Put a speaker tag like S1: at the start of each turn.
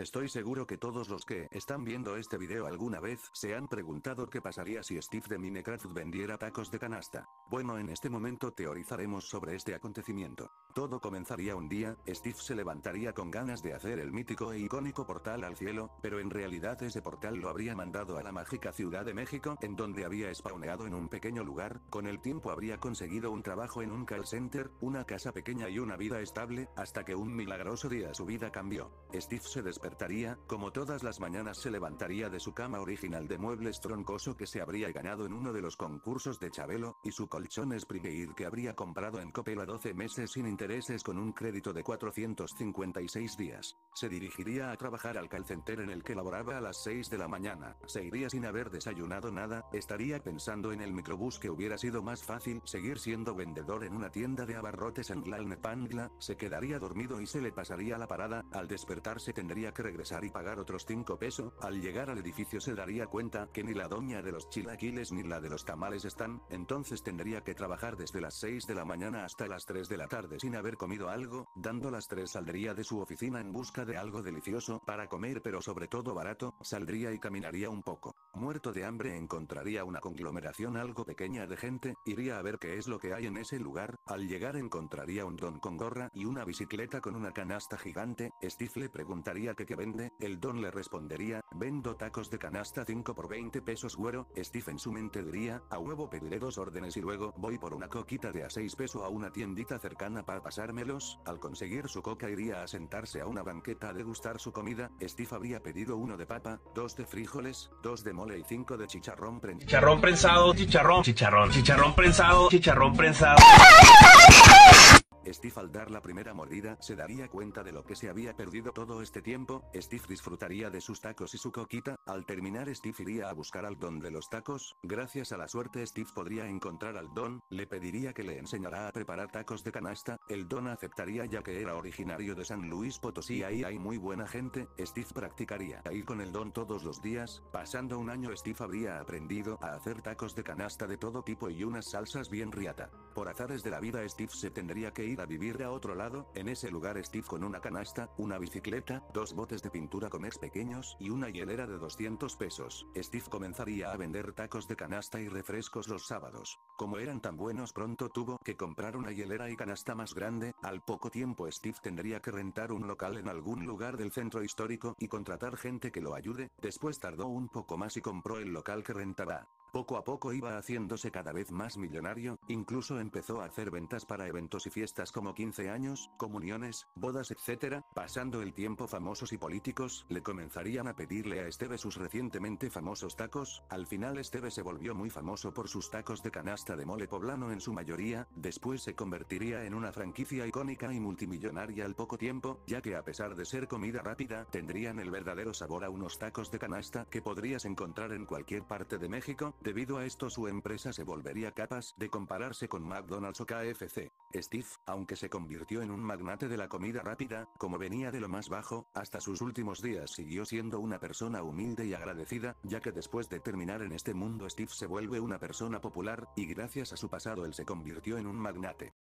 S1: Estoy seguro que todos los que están viendo este video alguna vez se han preguntado qué pasaría si Steve de Minecraft vendiera tacos de canasta. Bueno en este momento teorizaremos sobre este acontecimiento. Todo comenzaría un día, Steve se levantaría con ganas de hacer el mítico e icónico portal al cielo, pero en realidad ese portal lo habría mandado a la mágica Ciudad de México, en donde había spawneado en un pequeño lugar, con el tiempo habría conseguido un trabajo en un call center, una casa pequeña y una vida estable, hasta que un milagroso día su vida cambió. Steve se despertaría, como todas las mañanas se levantaría de su cama original de muebles troncoso que se habría ganado en uno de los concursos de Chabelo, y su colchón Primeir que habría comprado en Coppel a 12 meses sin interés con un crédito de 456 días. Se dirigiría a trabajar al calcenter en el que laboraba a las 6 de la mañana. Se iría sin haber desayunado nada, estaría pensando en el microbús que hubiera sido más fácil seguir siendo vendedor en una tienda de abarrotes en Glalnepangla, se quedaría dormido y se le pasaría la parada, al despertarse tendría que regresar y pagar otros 5 pesos, al llegar al edificio se daría cuenta que ni la doña de los chilaquiles ni la de los tamales están, entonces tendría que trabajar desde las 6 de la mañana hasta las 3 de la tarde sin haber comido algo, dando las tres saldría de su oficina en busca de algo delicioso para comer pero sobre todo barato, saldría y caminaría un poco. Muerto de hambre encontraría una conglomeración algo pequeña de gente, iría a ver qué es lo que hay en ese lugar, al llegar encontraría un don con gorra y una bicicleta con una canasta gigante, Steve le preguntaría que qué vende, el don le respondería, vendo tacos de canasta 5 por 20 pesos güero, Steve en su mente diría, a huevo pediré dos órdenes y luego voy por una coquita de a 6 pesos a una tiendita cercana para pasármelos, al conseguir su coca iría a sentarse a una banqueta a degustar su comida, Steve habría pedido uno de papa, dos de frijoles, dos de mole y cinco de chicharrón prensado. Chicharrón prensado, chicharrón, chicharrón, chicharrón prensado, chicharrón prensado. Steve al dar la primera mordida se daría cuenta de lo que se había perdido todo este tiempo, Steve disfrutaría de sus tacos y su coquita, al terminar Steve iría a buscar al don de los tacos, gracias a la suerte Steve podría encontrar al don, le pediría que le enseñara a preparar tacos de canasta, el don aceptaría ya que era originario de San Luis Potosí ahí hay muy buena gente, Steve practicaría ahí con el don todos los días, pasando un año Steve habría aprendido a hacer tacos de canasta de todo tipo y unas salsas bien riata. Por azares de la vida Steve se tendría que ir a vivir a otro lado, en ese lugar Steve con una canasta, una bicicleta, dos botes de pintura con ex pequeños y una hielera de 200 pesos. Steve comenzaría a vender tacos de canasta y refrescos los sábados. Como eran tan buenos pronto tuvo que comprar una hielera y canasta más grande, al poco tiempo Steve tendría que rentar un local en algún lugar del centro histórico y contratar gente que lo ayude, después tardó un poco más y compró el local que rentaba. Poco a poco iba haciéndose cada vez más millonario, incluso empezó a hacer ventas para eventos y fiestas como 15 años, comuniones, bodas etc., pasando el tiempo famosos y políticos le comenzarían a pedirle a Esteve sus recientemente famosos tacos, al final Esteve se volvió muy famoso por sus tacos de canasta de mole poblano en su mayoría, después se convertiría en una franquicia icónica y multimillonaria al poco tiempo, ya que a pesar de ser comida rápida, tendrían el verdadero sabor a unos tacos de canasta que podrías encontrar en cualquier parte de México, Debido a esto su empresa se volvería capaz de compararse con McDonald's o KFC. Steve, aunque se convirtió en un magnate de la comida rápida, como venía de lo más bajo, hasta sus últimos días siguió siendo una persona humilde y agradecida, ya que después de terminar en este mundo Steve se vuelve una persona popular, y gracias a su pasado él se convirtió en un magnate.